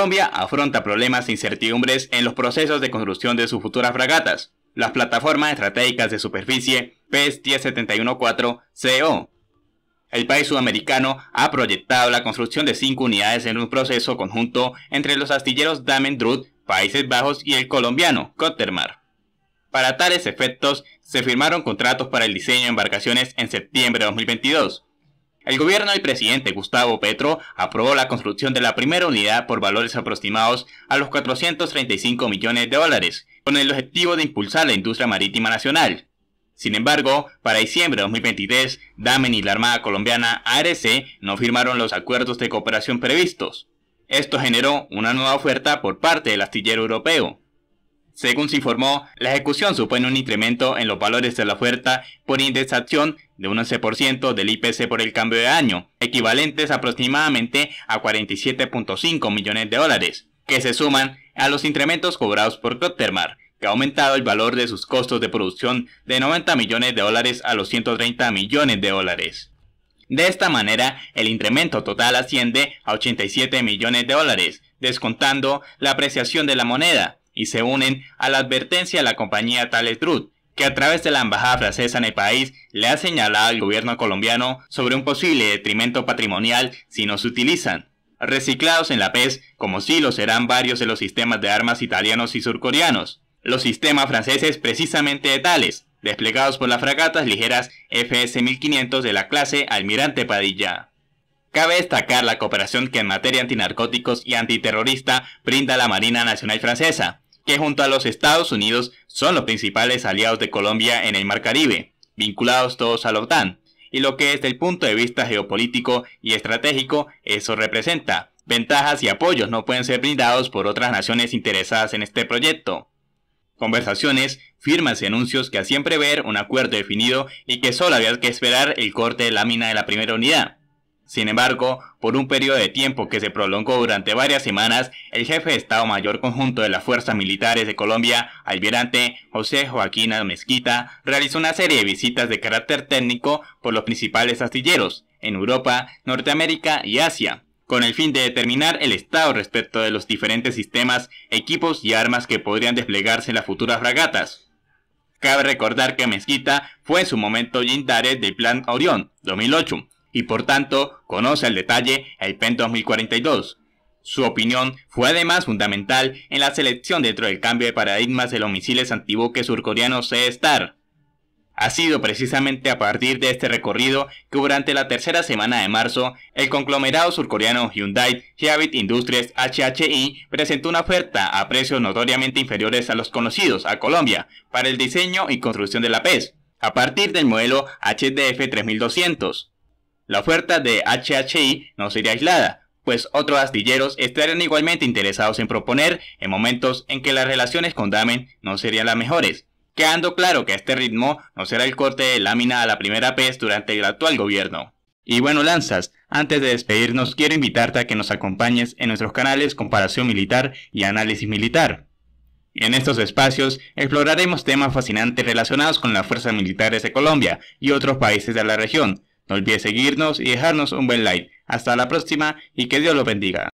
Colombia afronta problemas e incertidumbres en los procesos de construcción de sus futuras fragatas, las plataformas estratégicas de superficie PES 10714 CO. El país sudamericano ha proyectado la construcción de cinco unidades en un proceso conjunto entre los astilleros Damendrut, Países Bajos y el colombiano Cottermar. Para tales efectos, se firmaron contratos para el diseño de embarcaciones en septiembre de 2022, el gobierno del presidente Gustavo Petro aprobó la construcción de la primera unidad por valores aproximados a los 435 millones de dólares, con el objetivo de impulsar la industria marítima nacional. Sin embargo, para diciembre de 2023, Damen y la Armada Colombiana ARC no firmaron los acuerdos de cooperación previstos. Esto generó una nueva oferta por parte del astillero europeo, según se informó, la ejecución supone un incremento en los valores de la oferta por indexación de un 11% del IPC por el cambio de año, equivalentes aproximadamente a 47.5 millones de dólares, que se suman a los incrementos cobrados por Cottermar, que ha aumentado el valor de sus costos de producción de 90 millones de dólares a los 130 millones de dólares. De esta manera, el incremento total asciende a 87 millones de dólares, descontando la apreciación de la moneda, y se unen a la advertencia de la compañía Thales Truth, que a través de la embajada francesa en el país le ha señalado al gobierno colombiano sobre un posible detrimento patrimonial si no se utilizan. Reciclados en la PES, como sí lo serán varios de los sistemas de armas italianos y surcoreanos. Los sistemas franceses precisamente de Thales, desplegados por las fragatas ligeras FS-1500 de la clase Almirante Padilla. Cabe destacar la cooperación que en materia antinarcóticos y antiterrorista brinda la Marina Nacional Francesa, que junto a los Estados Unidos son los principales aliados de Colombia en el Mar Caribe, vinculados todos a la OTAN, y lo que desde el punto de vista geopolítico y estratégico eso representa. Ventajas y apoyos no pueden ser brindados por otras naciones interesadas en este proyecto. Conversaciones, firmas y anuncios que hacían prever un acuerdo definido y que solo había que esperar el corte de lámina de la primera unidad. Sin embargo, por un periodo de tiempo que se prolongó durante varias semanas, el jefe de Estado Mayor Conjunto de las Fuerzas Militares de Colombia, almirante José Joaquín Mezquita, realizó una serie de visitas de carácter técnico por los principales astilleros en Europa, Norteamérica y Asia, con el fin de determinar el estado respecto de los diferentes sistemas, equipos y armas que podrían desplegarse en las futuras fragatas. Cabe recordar que Mezquita fue en su momento Jindares del Plan Orión 2008, y por tanto conoce al detalle el PEN 2042. Su opinión fue además fundamental en la selección dentro del cambio de paradigmas de los misiles antibuques surcoreanos C-STAR. Ha sido precisamente a partir de este recorrido que durante la tercera semana de marzo, el conglomerado surcoreano Hyundai Heavy Industries HHI presentó una oferta a precios notoriamente inferiores a los conocidos a Colombia para el diseño y construcción de la PES, a partir del modelo HDF 3200. La oferta de HHI no sería aislada, pues otros astilleros estarían igualmente interesados en proponer en momentos en que las relaciones con Damen no serían las mejores, quedando claro que a este ritmo no será el corte de lámina a la primera vez durante el actual gobierno. Y bueno, Lanzas, antes de despedirnos quiero invitarte a que nos acompañes en nuestros canales Comparación Militar y Análisis Militar. En estos espacios exploraremos temas fascinantes relacionados con las fuerzas militares de Colombia y otros países de la región, no olvides seguirnos y dejarnos un buen like. Hasta la próxima y que Dios los bendiga.